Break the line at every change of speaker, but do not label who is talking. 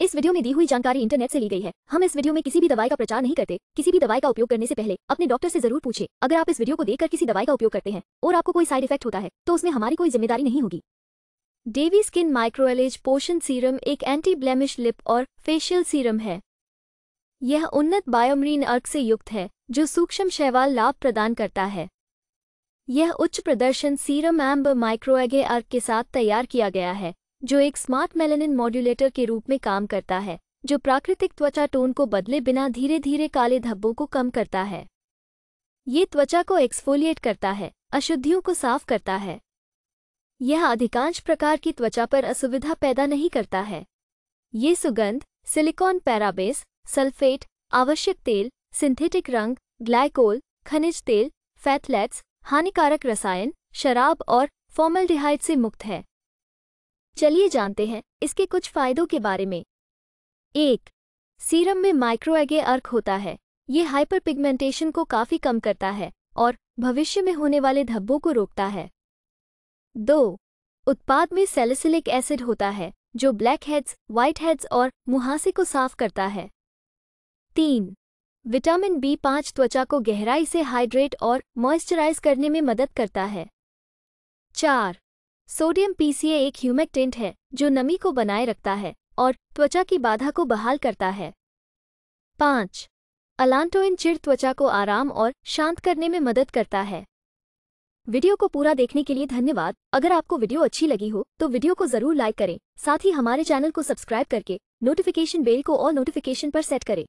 इस वीडियो में दी हुई जानकारी इंटरनेट से ली गई है हम इस वीडियो में किसी भी दवाई का प्रचार नहीं करते किसी भी दवाई का उपयोग करने से पहले अपने डॉक्टर से जरूर पूछे अगर आप इस वीडियो को देखकर किसी दवाई का उपयोग करते हैं और आपको कोई साइड इफेक्ट होता है तो उसमें हमारी कोई जिम्मेदारी नहीं होगी डेवी स्किन माइक्रोएलेज पोषण सीरम एक एंटी ब्लेमिश लिप और फेशियल सीरम है यह उन्नत बायोमरीन अर्क से युक्त है जो सूक्ष्म शैवाल लाभ प्रदान करता है यह उच्च प्रदर्शन सीरम एम्ब माइक्रोएगे अर्क के साथ तैयार किया गया है जो एक स्मार्ट मेलेनिन मॉड्यूलेटर के रूप में काम करता है जो प्राकृतिक त्वचा टोन को बदले बिना धीरे धीरे काले धब्बों को कम करता है ये त्वचा को एक्सफोलिएट करता है अशुद्धियों को साफ करता है यह अधिकांश प्रकार की त्वचा पर असुविधा पैदा नहीं करता है ये सुगंध सिलिकॉन पैराबेस सल्फेट आवश्यक तेल सिंथेटिक रंग ग्लाइकोल खनिज तेल फैथलेट्स हानिकारक रसायन शराब और फॉर्मल से मुक्त है चलिए जानते हैं इसके कुछ फायदों के बारे में एक सीरम में माइक्रोएगे अर्क होता है ये हाइपर पिगमेंटेशन को काफ़ी कम करता है और भविष्य में होने वाले धब्बों को रोकता है दो उत्पाद में सेलिसिलिक एसिड होता है जो ब्लैक हेड्स व्हाइट हेड्स और मुहासे को साफ करता है तीन विटामिन बी पांच त्वचा को गहराई से हाइड्रेट और मॉइस्चराइज करने में मदद करता है चार सोडियम पीसीए एक ह्यूमिक टेंट है जो नमी को बनाए रखता है और त्वचा की बाधा को बहाल करता है पाँच अलांटोइन चिड़ त्वचा को आराम और शांत करने में मदद करता है वीडियो को पूरा देखने के लिए धन्यवाद अगर आपको वीडियो अच्छी लगी हो तो वीडियो को जरूर लाइक करें साथ ही हमारे चैनल को सब्सक्राइब करके नोटिफिकेशन बेल को और नोटिफिकेशन पर सेट करें